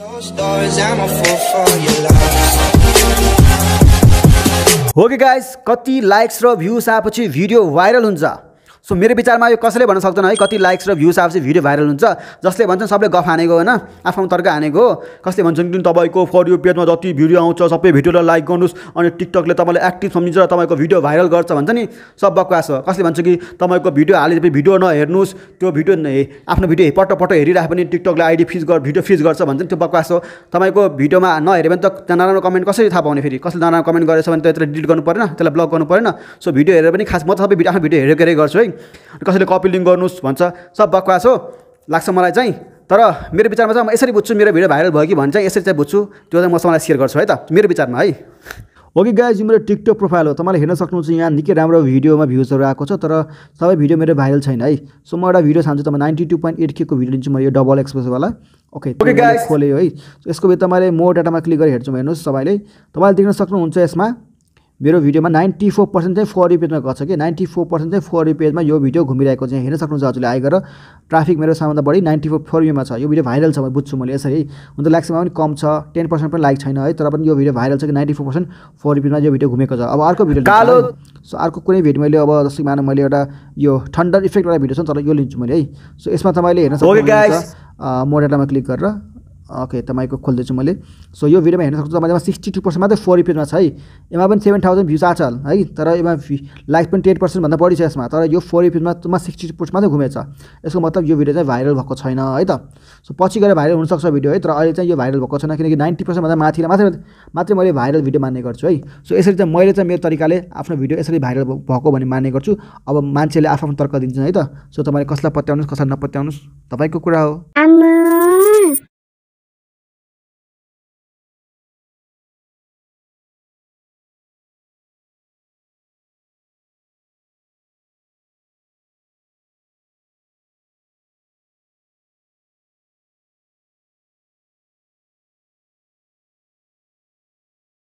okay guys कति likes र views आएपछि भिडियो भाइरल हुन्छ सो मेरो विचारमा यो कसैले भन्न सक्दैन है कति लाइक्स र भ्युज आएपछि भिडियो भाइरल हुन्छ जसले भन्छन् सबले गफ हानेको होइन आफ्नो तर्क हानेको कसले भन्छन् कि तपाईँको फर यो पेजमा जति भिडियो आउँछ सबै भिडियोलाई लाइक गर्नुहोस् अनि टिकटकले तपाईँलाई एक्टिभ सम्झिन्छ र तपाईँको भिडियो भाइरल गर्छ भन्छ नि सब बकवास हो कसले भन्छ कि तपाईँको भिडियो हालेपछि भिडियो नहेर्नुहोस् त्यो भिडियो आफ्नो भिडियो पटक पटक हेरिरहे पनि टिकटकले आइडी फिज गर् भिडियो फिज गर्छ भन्छ नि त्यो बकवास हो तपाईँको भिडियोमा नहेऱ्यो भने त नराम्रो कमेन्ट कसरी थाहा पाउने फेरि कसले नराम्रो कमेन्ट गरेछ भने त्यसलाई डिलिट गर्नु परेन त्यसलाई ब्लक गर्नु परेन सो भिडियो हेरेर पनि खास म त सबै भिडियो आफ्नो भिडियो हेरेकै गर्छु है कसैले कपी लिङ्क गर्नुहोस् भन्छ सब बकवास हो लाग्छ मलाई चाहिँ तर मेरो विचारमा चाहिँ म यसरी बुझ्छु मेरो भिडियो भाइरल भयो कि भने चाहिँ यसरी चाहिँ बुझ्छु त्यो चाहिँ म सबैलाई सेयर गर्छु है त मेरो विचारमा है ओके गाइज मेरो टिकटक प्रोफाइल हो तपाईँले हेर्न सक्नुहुन्छ यहाँ निकै राम्रो भिडियोमा भ्युजहरू आएको छ तर सबै भिडियो मेरो भाइरल छैन है सो म एउटा भिडियो छान्छु तपाईँ नाइन्टी टू पोइन्ट एट केको भिडियो दिन्छु म यो डबल एक्सप्रेसवाला ओके ओके खोल्यो है यसको तपाईँले मोर डाटामा क्लिक गरेर हेर्छु हेर्नुहोस् तपाईँले तपाईँले देख्न सक्नुहुन्छ यसमा मेरो भिडियोमा नाइन्टी फोर पर्सेन्ट चाहिँ फोर पेजमा गर्छ कि नाइन्टी फोर पर्सेन्ट चाहिँ फोर पेजमा यो भिडियो घुमिरहेको चाहिँ हेर्न सक्नुहुन्छ हजुरले आइगर ट्राफिक मेरो सबभन्दा बढी नाइन्टी फोर फोर युमा छ यो भिडियो भाइरल छ म बुझ्छु मैले यसरी हुन त लाइक्समा पनि कम छ टेन पर्सेन्ट पनि लाइक छैन है तर पनि यो भिडियो भाइरल छ कि नाइन्टी फोर पर्सेन्ट फोर पेजमा यो भिडियो घुमेको छ अब अर्को भिडियो कालो सो अर्को कुनै भिडियो मैले अब जस्तै मानव मैले एउटा यो थन्डर इफेक्टवाला भिडियो छ तर यो लिन्छु मैले है सो यसमा तपाईँले हेर्न सक्नुहुन्छ म क्लिक गरेर ओके तपाईँको खोल्दैछु मैले सो यो भिडियोमा हेर्न सक्छु तपाईँमा सिक्सटी टू पर्सेन्ट मात्रै फोर रिपिटमा छ है यसमा पनि सेभेन थाउजन्ड भ्युज आएको छ है तर यसमा लाइक पनि टेन पर्सेन्टभन्दा बढी छ यसमा तर यो फोर रिपिटमा सिक्सटी टू पर्सेन्ट मात्रै घुमेछ यसको मतलब यो भिडियो चाहिँ भाइरल भएको छैन है त सो पछि गएर भाइरल हुनसक्छ भिडियो है तर अहिले चाहिँ यो भाइरल भएको छैन किनकि नाइन्टी पर्सेन्टभन्दा माथि मात्रै मात्रै मैले भाइरल भिडियो मान्ने गर्छु है सो यसरी चाहिँ मैले चाहिँ मेरो तरिकाले आफ्नो भिडियो यसरी भाइरल भएको भन्ने मान्ने गर्छु अब मान्छेले आफ्नो आफ्नो तर्क दिन्छन् है त सो तपाईँले कसलाई पत्याउनुहोस् कसलाई नपत्याउनुहोस् तपाईँको कुरा हो